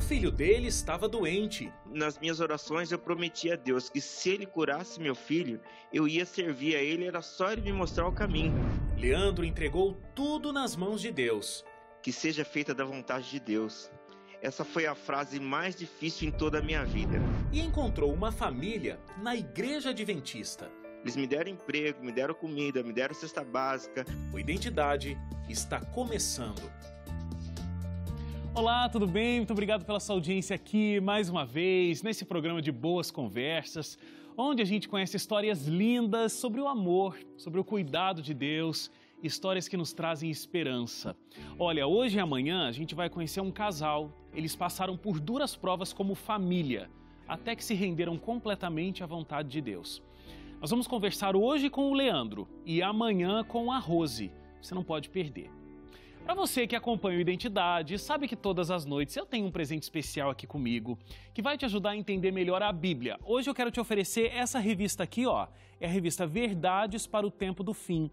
O filho dele estava doente. Nas minhas orações eu prometi a Deus que se ele curasse meu filho, eu ia servir a ele, era só ele me mostrar o caminho. Leandro entregou tudo nas mãos de Deus. Que seja feita da vontade de Deus. Essa foi a frase mais difícil em toda a minha vida. E encontrou uma família na igreja adventista. Eles me deram emprego, me deram comida, me deram cesta básica. O Identidade está começando. Olá, tudo bem? Muito obrigado pela sua audiência aqui mais uma vez nesse programa de Boas Conversas, onde a gente conhece histórias lindas sobre o amor, sobre o cuidado de Deus, histórias que nos trazem esperança. Olha, hoje e amanhã a gente vai conhecer um casal. Eles passaram por duras provas como família, até que se renderam completamente à vontade de Deus. Nós vamos conversar hoje com o Leandro e amanhã com a Rose. Você não pode perder. Para você que acompanha o Identidade, sabe que todas as noites eu tenho um presente especial aqui comigo que vai te ajudar a entender melhor a Bíblia. Hoje eu quero te oferecer essa revista aqui, ó. É a revista Verdades para o Tempo do Fim.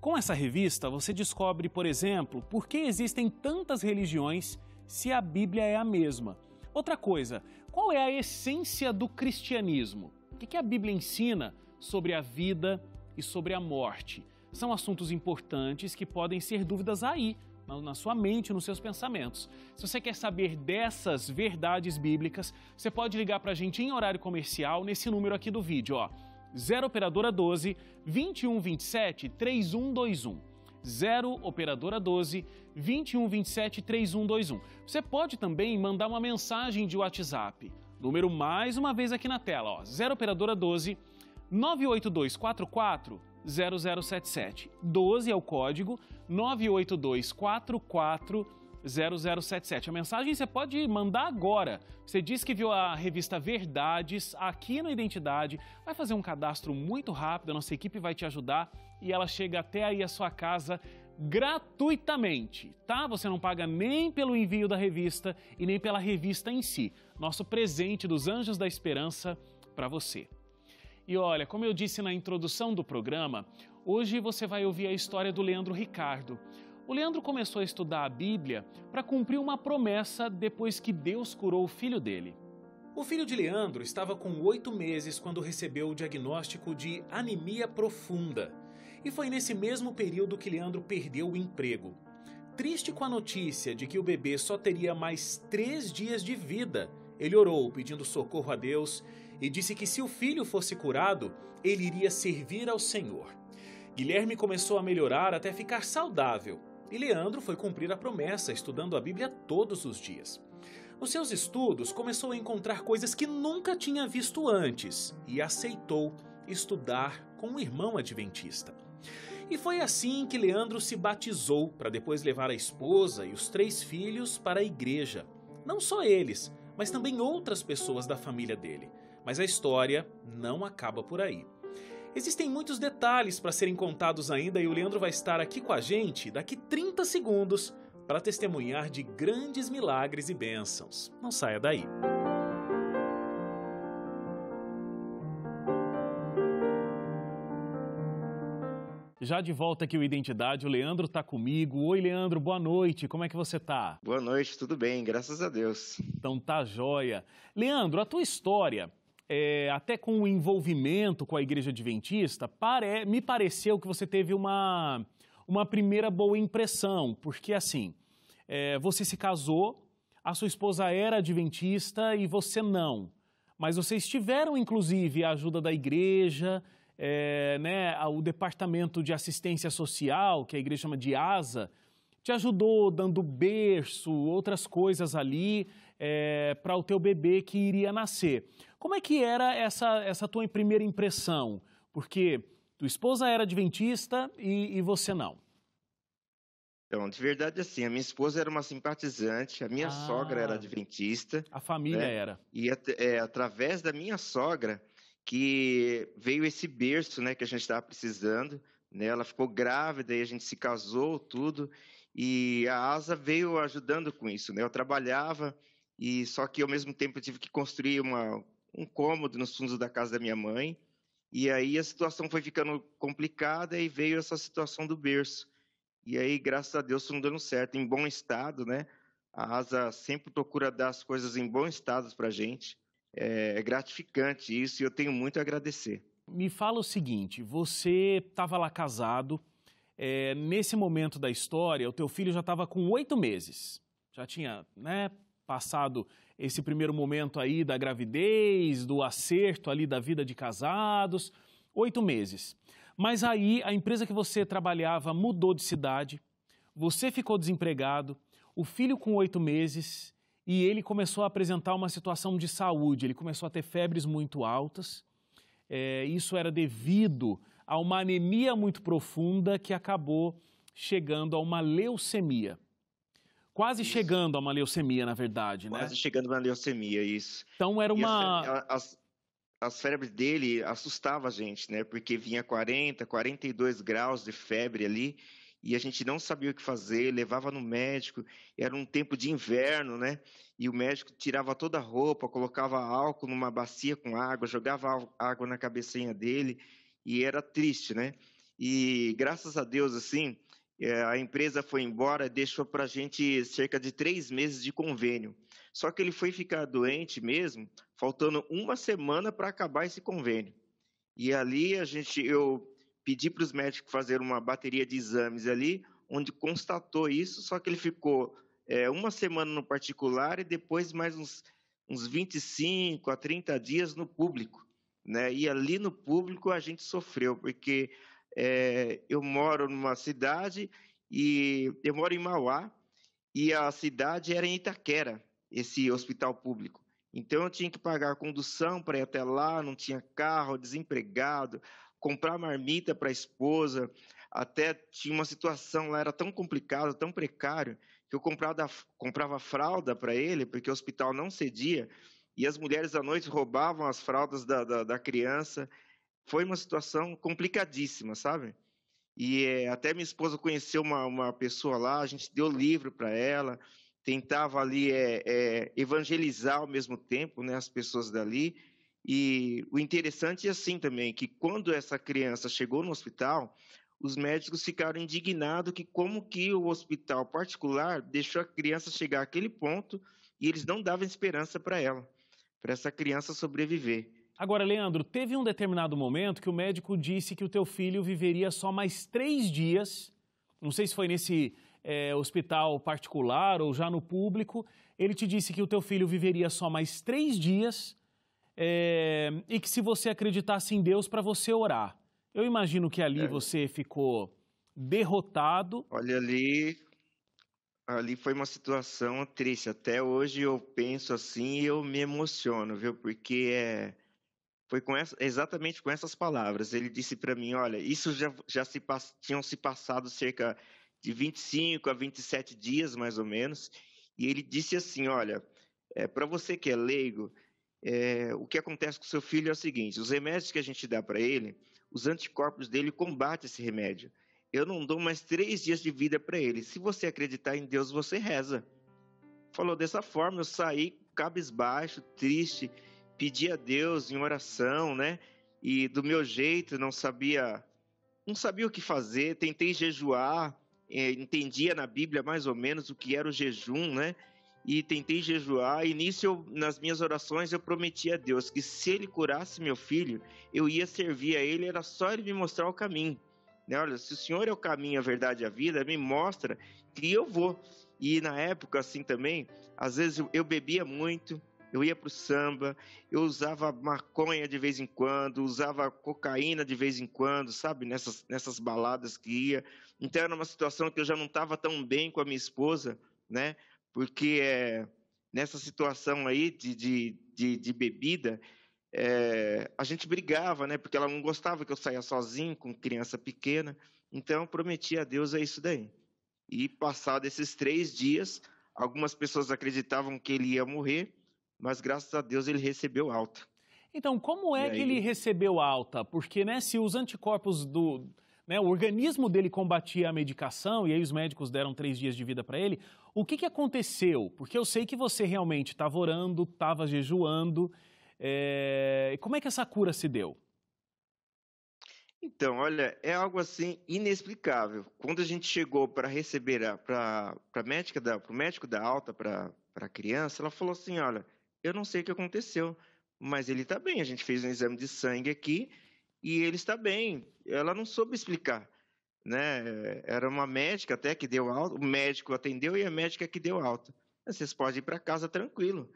Com essa revista, você descobre, por exemplo, por que existem tantas religiões se a Bíblia é a mesma. Outra coisa, qual é a essência do cristianismo? O que a Bíblia ensina sobre a vida e sobre a morte? São assuntos importantes que podem ser dúvidas aí na sua mente, nos seus pensamentos. Se você quer saber dessas verdades bíblicas, você pode ligar para a gente em horário comercial nesse número aqui do vídeo, ó. 0 operadora 12 2127 3121. 0 operadora 12 2127 3121. Você pode também mandar uma mensagem de WhatsApp. Número mais uma vez aqui na tela, ó. 0 operadora 12 98244 0077. 12 é o código 982440077. A mensagem você pode mandar agora. Você diz que viu a revista Verdades aqui na Identidade, vai fazer um cadastro muito rápido, a nossa equipe vai te ajudar e ela chega até aí a sua casa gratuitamente, tá? Você não paga nem pelo envio da revista e nem pela revista em si. Nosso presente dos Anjos da Esperança para você. E olha, como eu disse na introdução do programa, hoje você vai ouvir a história do Leandro Ricardo. O Leandro começou a estudar a Bíblia para cumprir uma promessa depois que Deus curou o filho dele. O filho de Leandro estava com oito meses quando recebeu o diagnóstico de anemia profunda. E foi nesse mesmo período que Leandro perdeu o emprego. Triste com a notícia de que o bebê só teria mais três dias de vida, ele orou pedindo socorro a Deus e disse que se o filho fosse curado, ele iria servir ao Senhor. Guilherme começou a melhorar até ficar saudável, e Leandro foi cumprir a promessa estudando a Bíblia todos os dias. Nos seus estudos, começou a encontrar coisas que nunca tinha visto antes e aceitou estudar com um irmão adventista. E foi assim que Leandro se batizou para depois levar a esposa e os três filhos para a igreja. Não só eles, mas também outras pessoas da família dele. Mas a história não acaba por aí. Existem muitos detalhes para serem contados ainda e o Leandro vai estar aqui com a gente daqui 30 segundos para testemunhar de grandes milagres e bênçãos. Não saia daí. Já de volta aqui o Identidade, o Leandro está comigo. Oi, Leandro, boa noite. Como é que você tá? Boa noite, tudo bem, graças a Deus. Então tá joia. Leandro, a tua história é, até com o envolvimento com a igreja adventista, pare, me pareceu que você teve uma, uma primeira boa impressão, porque assim, é, você se casou, a sua esposa era adventista e você não. Mas vocês tiveram, inclusive, a ajuda da igreja, é, né, o departamento de assistência social, que a igreja chama de ASA, te ajudou dando berço, outras coisas ali é, para o teu bebê que iria nascer. Como é que era essa, essa tua primeira impressão? Porque tua esposa era adventista e, e você não. Então, de verdade, assim, a minha esposa era uma simpatizante, a minha ah, sogra era ah. adventista. A família né? era. E é, através da minha sogra que veio esse berço, né, que a gente estava precisando. Né? Ela ficou grávida e a gente se casou, tudo. E a Asa veio ajudando com isso, né? Eu trabalhava e só que ao mesmo tempo eu tive que construir uma, um cômodo nos fundos da casa da minha mãe. E aí a situação foi ficando complicada e veio essa situação do berço. E aí, graças a Deus, tudo dando certo, em bom estado, né? A ASA sempre procura dar as coisas em bom estado para a gente. É, é gratificante isso e eu tenho muito a agradecer. Me fala o seguinte, você estava lá casado, é, nesse momento da história, o teu filho já estava com oito meses, já tinha né, passado esse primeiro momento aí da gravidez, do acerto ali da vida de casados, oito meses. Mas aí a empresa que você trabalhava mudou de cidade, você ficou desempregado, o filho com oito meses e ele começou a apresentar uma situação de saúde, ele começou a ter febres muito altas. É, isso era devido a uma anemia muito profunda que acabou chegando a uma leucemia. Quase isso. chegando a uma leucemia, na verdade, Quase né? Quase chegando a uma leucemia, isso. Então era uma. As, as febres dele assustava a gente, né? Porque vinha 40, 42 graus de febre ali e a gente não sabia o que fazer, levava no médico, era um tempo de inverno, né? E o médico tirava toda a roupa, colocava álcool numa bacia com água, jogava água na cabecinha dele e era triste, né? E graças a Deus assim, é, a empresa foi embora, deixou para a gente cerca de três meses de convênio. Só que ele foi ficar doente mesmo, faltando uma semana para acabar esse convênio. E ali a gente, eu pedi para os médicos fazer uma bateria de exames ali, onde constatou isso, só que ele ficou é, uma semana no particular e depois mais uns, uns 25 a 30 dias no público. Né? E ali no público a gente sofreu, porque é, eu moro numa cidade e eu moro em Mauá e a cidade era em Itaquera, esse hospital público. Então eu tinha que pagar a condução para ir até lá, não tinha carro, desempregado, comprar marmita para a esposa. Até tinha uma situação lá, era tão complicada, tão precário, que eu comprava, comprava fralda para ele, porque o hospital não cedia, e as mulheres à noite roubavam as fraldas da, da, da criança foi uma situação complicadíssima, sabe? E é, até minha esposa conheceu uma, uma pessoa lá, a gente deu livro para ela, tentava ali é, é, evangelizar ao mesmo tempo né, as pessoas dali. E o interessante é assim também, que quando essa criança chegou no hospital, os médicos ficaram indignados que como que o hospital particular deixou a criança chegar àquele ponto e eles não davam esperança para ela, para essa criança sobreviver. Agora, Leandro, teve um determinado momento que o médico disse que o teu filho viveria só mais três dias. Não sei se foi nesse é, hospital particular ou já no público. Ele te disse que o teu filho viveria só mais três dias é, e que se você acreditasse em Deus para você orar. Eu imagino que ali é. você ficou derrotado. Olha ali, ali foi uma situação triste. Até hoje eu penso assim e eu me emociono, viu? Porque é foi com essa, exatamente com essas palavras. Ele disse para mim: Olha, isso já, já se, tinham se passado cerca de 25 a 27 dias, mais ou menos. E ele disse assim: Olha, é, eh, para você que é leigo, é, o que acontece com seu filho é o seguinte: os remédios que a gente dá para ele, os anticorpos dele combatem esse remédio. Eu não dou mais três dias de vida para ele. Se você acreditar em Deus, você reza. Falou dessa forma, eu saí cabisbaixo, triste pedi a Deus em oração, né? E do meu jeito, não sabia, não sabia o que fazer, tentei jejuar, é, entendia na Bíblia mais ou menos o que era o jejum, né? E tentei jejuar, e nisso eu, nas minhas orações eu prometi a Deus que se ele curasse meu filho, eu ia servir a ele, era só ele me mostrar o caminho. Né? Olha, se o Senhor é o caminho, a verdade e a vida, me mostra que eu vou. E na época, assim também, às vezes eu bebia muito, eu ia pro samba, eu usava maconha de vez em quando, usava cocaína de vez em quando, sabe? Nessas, nessas baladas que ia. Então era uma situação que eu já não estava tão bem com a minha esposa, né? Porque é, nessa situação aí de, de, de, de bebida, é, a gente brigava, né? Porque ela não gostava que eu saia sozinho com criança pequena. Então eu prometi a Deus é isso daí. E passado esses três dias, algumas pessoas acreditavam que ele ia morrer mas graças a Deus ele recebeu alta. Então, como é aí... que ele recebeu alta? Porque né, se os anticorpos do. Né, o organismo dele combatia a medicação e aí os médicos deram três dias de vida para ele. O que, que aconteceu? Porque eu sei que você realmente estava orando, estava jejuando. É... Como é que essa cura se deu? Então, olha, é algo assim inexplicável. Quando a gente chegou para receber para médica da, o médico da alta para a criança, ela falou assim, olha, eu não sei o que aconteceu, mas ele está bem. A gente fez um exame de sangue aqui e ele está bem. Ela não soube explicar. Né? Era uma médica até que deu alta, o médico atendeu e a médica que deu alta. Vocês podem ir para casa tranquilo.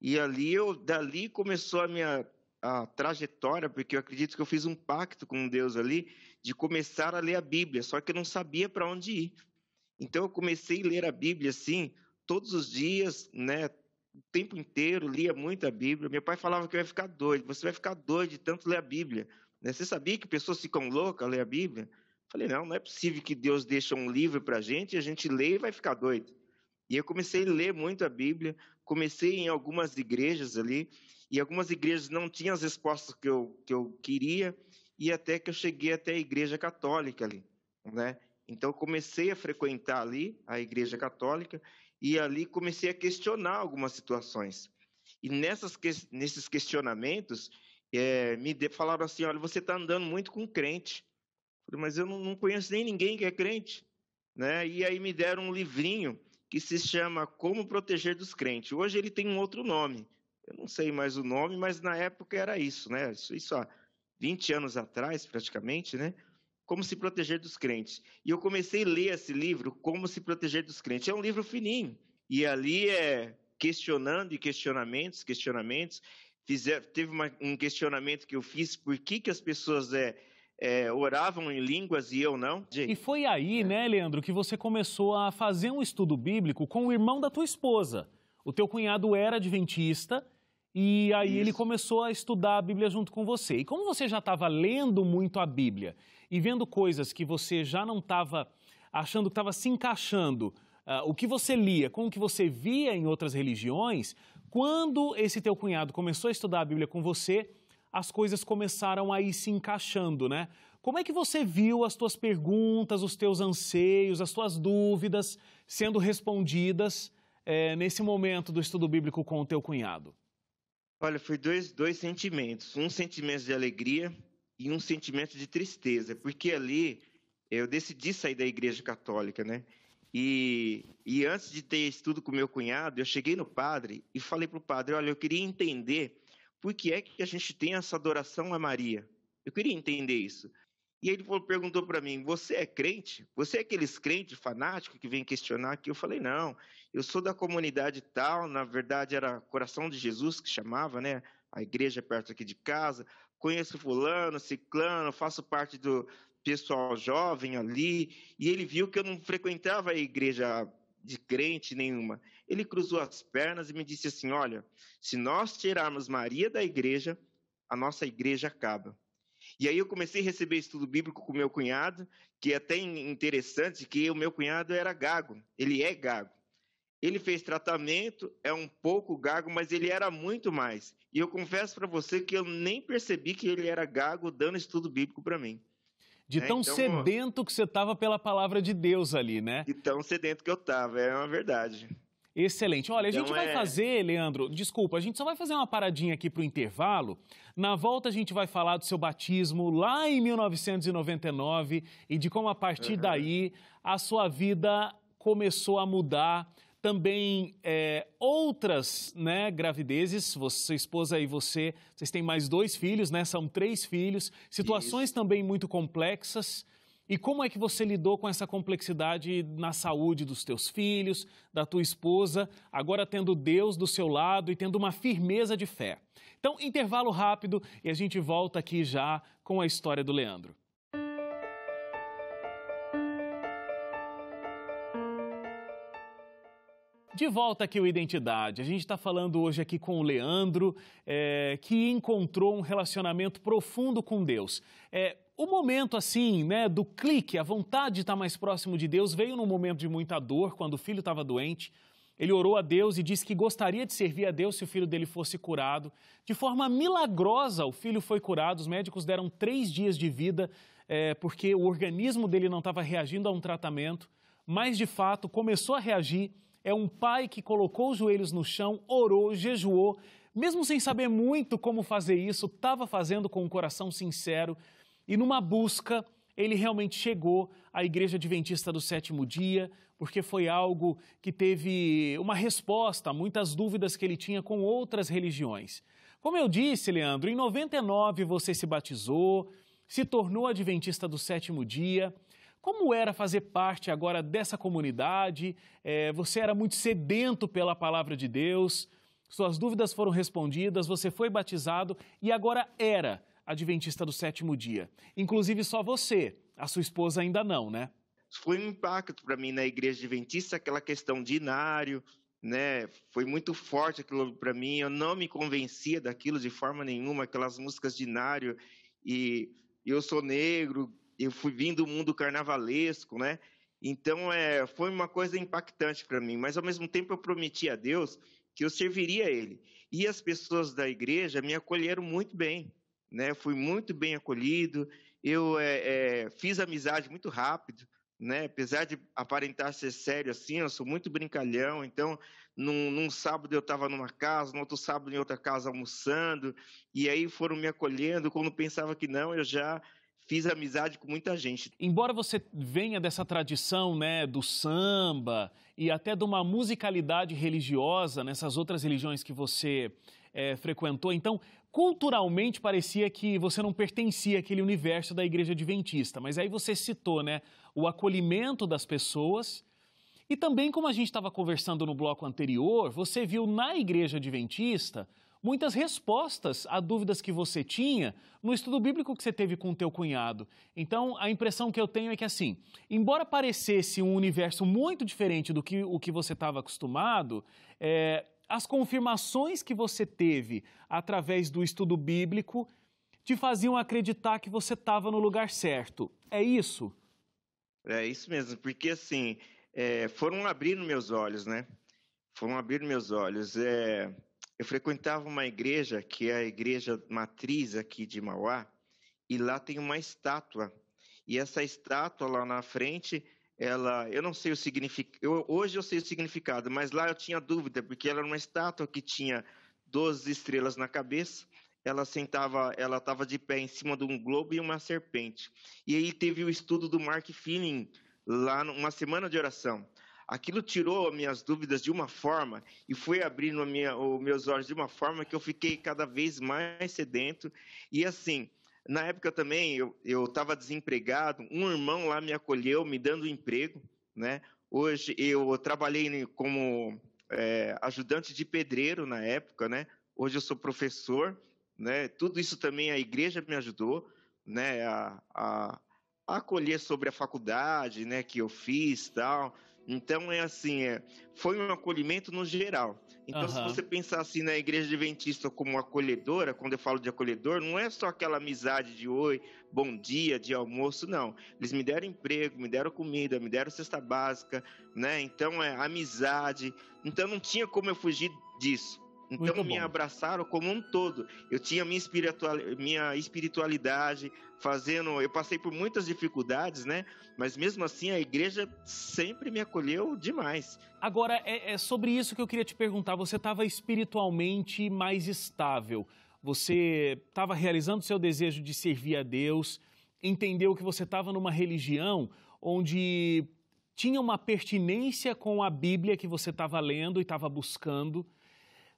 E ali eu, dali começou a minha a trajetória, porque eu acredito que eu fiz um pacto com Deus ali de começar a ler a Bíblia, só que eu não sabia para onde ir. Então eu comecei a ler a Bíblia assim, todos os dias, né, o tempo inteiro, lia muito a Bíblia. Meu pai falava que eu ia ficar doido, você vai ficar doido de tanto ler a Bíblia. Né? Você sabia que pessoas ficam loucas a ler a Bíblia? Falei, não, não é possível que Deus deixe um livro para a gente, a gente lê e vai ficar doido. E eu comecei a ler muito a Bíblia, comecei em algumas igrejas ali, e algumas igrejas não tinham as respostas que eu, que eu queria, e até que eu cheguei até a igreja católica ali, né? Então comecei a frequentar ali a igreja católica e ali comecei a questionar algumas situações. E nessas, nesses questionamentos, é, me de, falaram assim: olha, você está andando muito com crente. falei, mas eu não, não, conheço nem ninguém que é crente. Né? E aí me deram um livrinho que se chama Como Proteger dos Crentes. Hoje ele tem um outro nome. Eu não sei mais o nome, mas na época era isso, né? Isso, isso há 20 anos atrás, praticamente, né? Como se proteger dos crentes. E eu comecei a ler esse livro, Como se proteger dos crentes. É um livro fininho. E ali é questionando e questionamentos, questionamentos. Fizer, teve uma, um questionamento que eu fiz, por que, que as pessoas é, é, oravam em línguas e eu não? E foi aí, é. né, Leandro, que você começou a fazer um estudo bíblico com o irmão da tua esposa. O teu cunhado era adventista e aí Isso. ele começou a estudar a Bíblia junto com você. E como você já estava lendo muito a Bíblia, e vendo coisas que você já não estava achando que estava se encaixando, uh, o que você lia com o que você via em outras religiões, quando esse teu cunhado começou a estudar a Bíblia com você, as coisas começaram a ir se encaixando, né? Como é que você viu as tuas perguntas, os teus anseios, as tuas dúvidas sendo respondidas é, nesse momento do estudo bíblico com o teu cunhado? Olha, foi dois, dois sentimentos. Um sentimento de alegria, e um sentimento de tristeza, porque ali eu decidi sair da igreja católica, né? E, e antes de ter estudo com meu cunhado, eu cheguei no padre e falei para o padre: olha, eu queria entender por que é que a gente tem essa adoração a Maria. Eu queria entender isso. E ele perguntou para mim: Você é crente? Você é aqueles crentes fanáticos que vem questionar aqui? Eu falei: Não, eu sou da comunidade tal. Na verdade, era Coração de Jesus que chamava, né? A igreja perto aqui de casa conheço fulano, ciclano, faço parte do pessoal jovem ali, e ele viu que eu não frequentava a igreja de crente nenhuma. Ele cruzou as pernas e me disse assim: "Olha, se nós tirarmos Maria da igreja, a nossa igreja acaba". E aí eu comecei a receber estudo bíblico com meu cunhado, que é até interessante que o meu cunhado era gago, ele é gago. Ele fez tratamento, é um pouco gago, mas ele era muito mais. E eu confesso para você que eu nem percebi que ele era gago dando estudo bíblico para mim. De né? tão é, então, sedento que você estava pela palavra de Deus ali, né? De tão sedento que eu estava, é uma verdade. Excelente. Olha, então a gente então, vai é... fazer, Leandro, desculpa, a gente só vai fazer uma paradinha aqui para o intervalo. Na volta a gente vai falar do seu batismo lá em 1999 e de como a partir uhum. daí a sua vida começou a mudar também é, outras né, gravidezes, você, sua esposa e você, vocês têm mais dois filhos, né? São três filhos, situações Isso. também muito complexas. E como é que você lidou com essa complexidade na saúde dos teus filhos, da tua esposa, agora tendo Deus do seu lado e tendo uma firmeza de fé? Então, intervalo rápido e a gente volta aqui já com a história do Leandro. De volta aqui o Identidade. A gente está falando hoje aqui com o Leandro, é, que encontrou um relacionamento profundo com Deus. É, o momento, assim, né, do clique, a vontade de estar tá mais próximo de Deus, veio num momento de muita dor, quando o filho estava doente. Ele orou a Deus e disse que gostaria de servir a Deus se o filho dele fosse curado. De forma milagrosa, o filho foi curado. Os médicos deram três dias de vida, é, porque o organismo dele não estava reagindo a um tratamento. Mas, de fato, começou a reagir é um pai que colocou os joelhos no chão, orou, jejuou, mesmo sem saber muito como fazer isso, estava fazendo com um coração sincero e numa busca ele realmente chegou à Igreja Adventista do Sétimo Dia, porque foi algo que teve uma resposta a muitas dúvidas que ele tinha com outras religiões. Como eu disse, Leandro, em 99 você se batizou, se tornou adventista do sétimo dia, como era fazer parte agora dessa comunidade? É, você era muito sedento pela palavra de Deus, suas dúvidas foram respondidas, você foi batizado e agora era adventista do sétimo dia. Inclusive só você, a sua esposa ainda não, né? Foi um impacto para mim na igreja adventista, aquela questão de inário, né? Foi muito forte aquilo para mim. Eu não me convencia daquilo de forma nenhuma, aquelas músicas de inário e eu sou negro, eu fui vindo do mundo carnavalesco, né? Então, é, foi uma coisa impactante para mim, mas ao mesmo tempo eu prometi a Deus que eu serviria a Ele. E as pessoas da igreja me acolheram muito bem, né? Eu fui muito bem acolhido, eu é, é, fiz amizade muito rápido, né? Apesar de aparentar ser sério assim, eu sou muito brincalhão, então num, num sábado eu estava numa casa, no outro sábado em outra casa almoçando, e aí foram me acolhendo, quando pensava que não, eu já fiz amizade com muita gente. Embora você venha dessa tradição, né, do samba e até de uma musicalidade religiosa nessas outras religiões que você é, frequentou, então culturalmente parecia que você não pertencia àquele universo da igreja adventista. Mas aí você citou, né, o acolhimento das pessoas. E também, como a gente estava conversando no bloco anterior, você viu na igreja adventista muitas respostas a dúvidas que você tinha no estudo bíblico que você teve com o teu cunhado. Então, a impressão que eu tenho é que assim, embora parecesse um universo muito diferente do que o que você estava acostumado, é, as confirmações que você teve através do estudo bíblico te faziam acreditar que você estava no lugar certo. É isso? É isso mesmo, porque assim, é, foram abrindo meus olhos, né? Foram abrindo meus olhos. É, eu frequentava uma igreja, que é a igreja matriz aqui de Mauá, e lá tem uma estátua. E essa estátua lá na frente, ela, eu não sei o significado, hoje eu sei o significado, mas lá eu tinha dúvida, porque ela era uma estátua que tinha 12 estrelas na cabeça, ela sentava, ela estava de pé em cima de um globo e uma serpente. E aí teve o estudo do Mark Finning lá numa semana de oração aquilo tirou minhas dúvidas de uma forma e foi abrindo minha, os meus olhos de uma forma que eu fiquei cada vez mais sedento. E assim, na época também eu estava desempregado, um irmão lá me acolheu, me dando emprego, né? Hoje eu trabalhei como é, ajudante de pedreiro na época, né? Hoje eu sou professor, né? Tudo isso também a igreja me ajudou, né? A, a, acolher sobre a faculdade, né, que eu fiz, tal. Então é assim, é, foi um acolhimento no geral. Então uhum. se você pensar assim na igreja adventista como acolhedora, quando eu falo de acolhedor, não é só aquela amizade de oi, bom dia, de almoço, não. Eles me deram emprego, me deram comida, me deram cesta básica, né? Então é amizade. Então não tinha como eu fugir disso. Então Muito me bom. abraçaram como um todo. Eu tinha minha, espiritual, minha espiritualidade fazendo. Eu passei por muitas dificuldades, né? Mas mesmo assim a igreja sempre me acolheu demais. Agora, é, é sobre isso que eu queria te perguntar. Você estava espiritualmente mais estável. Você estava realizando seu desejo de servir a Deus, entendeu que você estava numa religião onde tinha uma pertinência com a Bíblia que você estava lendo e estava buscando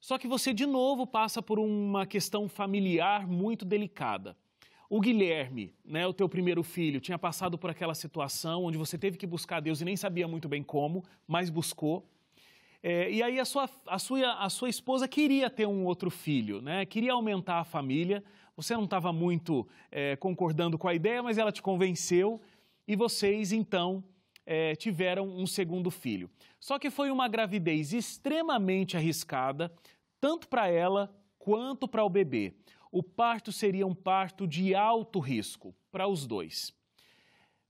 só que você de novo passa por uma questão familiar muito delicada. O Guilherme, né, o teu primeiro filho, tinha passado por aquela situação onde você teve que buscar Deus e nem sabia muito bem como, mas buscou. É, e aí a sua, a, sua, a sua esposa queria ter um outro filho, né? queria aumentar a família. Você não estava muito é, concordando com a ideia, mas ela te convenceu. E vocês, então, é, tiveram um segundo filho. Só que foi uma gravidez extremamente arriscada, tanto para ela quanto para o bebê. O parto seria um parto de alto risco para os dois.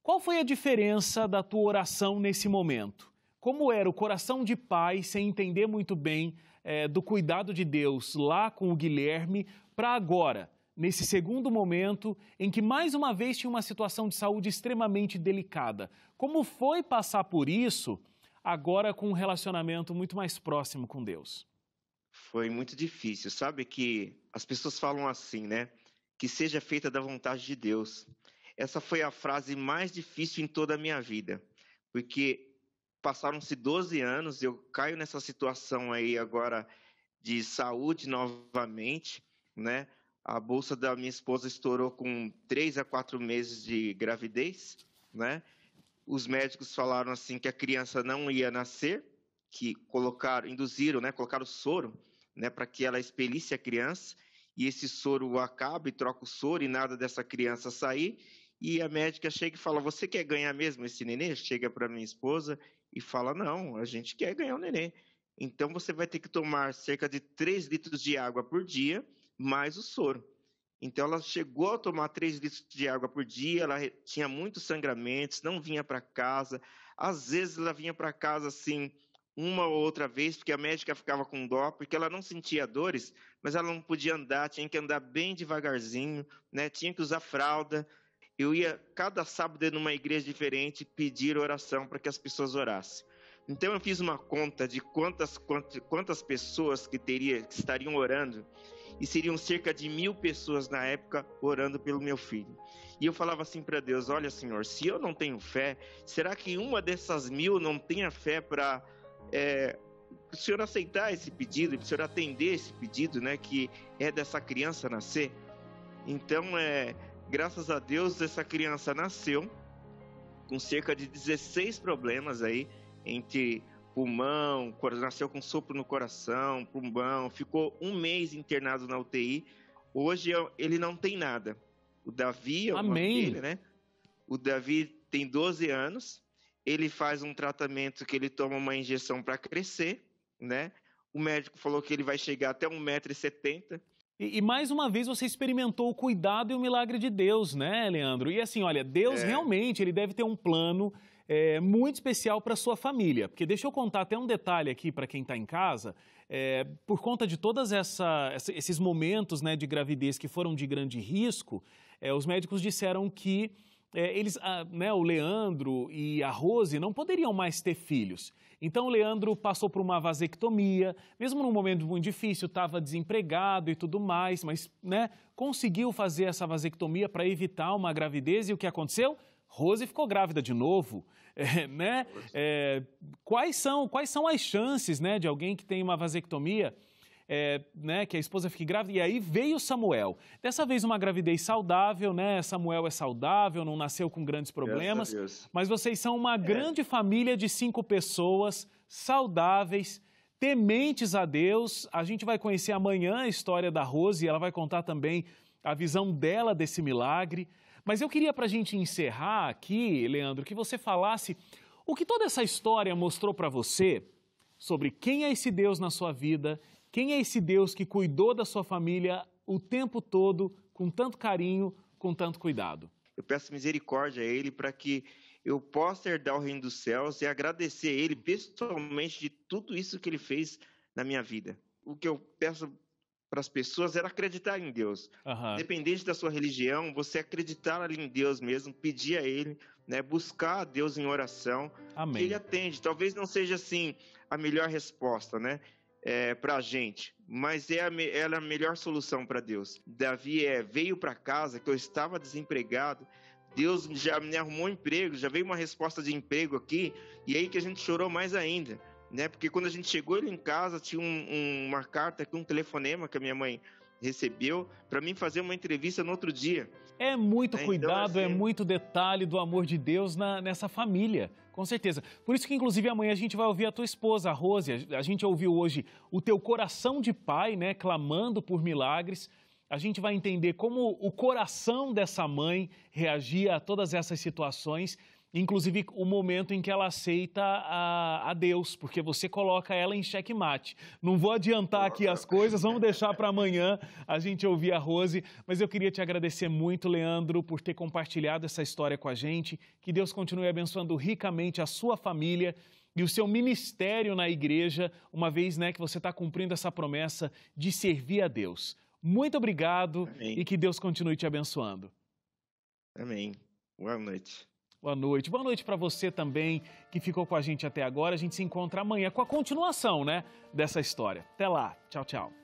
Qual foi a diferença da tua oração nesse momento? Como era o coração de pai, sem entender muito bem é, do cuidado de Deus lá com o Guilherme, para agora, nesse segundo momento em que mais uma vez tinha uma situação de saúde extremamente delicada. Como foi passar por isso agora com um relacionamento muito mais próximo com Deus? Foi muito difícil, sabe que as pessoas falam assim, né? Que seja feita da vontade de Deus. Essa foi a frase mais difícil em toda a minha vida, porque passaram-se 12 anos, eu caio nessa situação aí agora de saúde novamente, né? a bolsa da minha esposa estourou com três a quatro meses de gravidez, né? Os médicos falaram assim que a criança não ia nascer, que colocaram, induziram, né? Colocaram soro, né? Para que ela expelisse a criança e esse soro acaba e troca o soro e nada dessa criança sair. E a médica chega e fala: Você quer ganhar mesmo esse nenê? Chega para minha esposa e fala: Não, a gente quer ganhar o nenê. Então você vai ter que tomar cerca de 3 litros de água por dia mais o soro. Então ela chegou a tomar 3 litros de água por dia, ela tinha muitos sangramentos, não vinha para casa. Às vezes ela vinha para casa assim, uma ou outra vez, porque a médica ficava com dó, porque ela não sentia dores, mas ela não podia andar, tinha que andar bem devagarzinho, né? tinha que usar fralda. Eu ia cada sábado numa igreja diferente pedir oração para que as pessoas orassem. Então eu fiz uma conta de quantas, quantas, quantas pessoas que, teria, que estariam orando, e seriam cerca de mil pessoas na época orando pelo meu filho. E eu falava assim para Deus: Olha, Senhor, se eu não tenho fé, será que uma dessas mil não tenha fé para. É, o senhor aceitar esse pedido, o senhor atender esse pedido, né, que é dessa criança nascer. Então, é, graças a Deus, essa criança nasceu com cerca de 16 problemas aí, entre pulmão, nasceu com sopro no coração, pulmão, ficou um mês internado na UTI. Hoje é ele não tem nada. O Davi, é o Amém. Dele, né? O Davi tem 12 anos. Ele faz um tratamento que ele toma uma injeção para crescer, né? O médico falou que ele vai chegar até 1,70m. E, e, mais uma vez você experimentou o cuidado e o milagre de Deus, né, Leandro? E assim, olha, Deus é. realmente ele deve ter um plano é, muito especial para sua família. Porque deixa eu contar até um detalhe aqui para quem está em casa. É, por conta de todos esses momentos né, de gravidez que foram de grande risco, é, os médicos disseram que é, eles, a, ah, né, o Leandro e a Rose não poderiam mais ter filhos. Então, o Leandro passou por uma vasectomia, mesmo num momento muito difícil, estava desempregado e tudo mais, mas né, conseguiu fazer essa vasectomia para evitar uma gravidez. E o que aconteceu? Rose ficou grávida de novo, é, né? É, quais são quais são as chances, né, de alguém que tem uma vasectomia, é, né, que a esposa fique grávida? E aí veio Samuel. Dessa vez uma gravidez saudável, né? Samuel é saudável, não nasceu com grandes problemas. Mas vocês são uma é. grande família de cinco pessoas saudáveis. Tementes a Deus, a gente vai conhecer amanhã a história da Rose e ela vai contar também a visão dela desse milagre. Mas eu queria, para a gente encerrar aqui, Leandro, que você falasse o que toda essa história mostrou para você sobre quem é esse Deus na sua vida, quem é esse Deus que cuidou da sua família o tempo todo, com tanto carinho, com tanto cuidado. Eu peço misericórdia a Ele para que eu possa herdar o reino dos céus e agradecer a Ele pessoalmente de tudo isso que Ele fez na minha vida. O que eu peço para as pessoas era acreditar em Deus. Uhum. Independente da sua religião, você acreditar ali em Deus mesmo, pedir a Ele, né, buscar a Deus em oração, Amém. que Ele atende. Talvez não seja assim a melhor resposta, né? É, para a gente, mas é a, ela é a melhor solução para Deus. Davi é, veio para casa que eu estava desempregado, Deus já me arrumou um emprego, já veio uma resposta de emprego aqui, e é aí que a gente chorou mais ainda né? Porque quando a gente chegou ele em casa, tinha um, um, uma carta aqui, um telefonema que a minha mãe recebeu para mim fazer uma entrevista no outro dia. É muito né? Então, cuidado, então, assim... é muito detalhe do amor de Deus na, nessa família, com certeza. Por isso que, inclusive, amanhã a gente vai ouvir a tua esposa, a Rose. A, a gente ouviu hoje o teu coração de pai, né, clamando por milagres. A gente vai entender como o coração dessa mãe reagia a todas essas situações inclusive o momento em que ela aceita a, a Deus, porque você coloca ela em xeque-mate. Não vou adiantar aqui as coisas, vamos deixar para amanhã a gente ouvir a Rose, mas eu queria te agradecer muito, Leandro, por ter compartilhado essa história com a gente. Que Deus continue abençoando ricamente a sua família e o seu ministério na igreja, uma vez né, que você está cumprindo essa promessa de servir a Deus. Muito obrigado Amém. e que Deus continue te abençoando. Amém. Boa noite. Boa noite. Boa noite para você também que ficou com a gente até agora. A gente se encontra amanhã com a continuação, né, dessa história. Até lá. Tchau, tchau.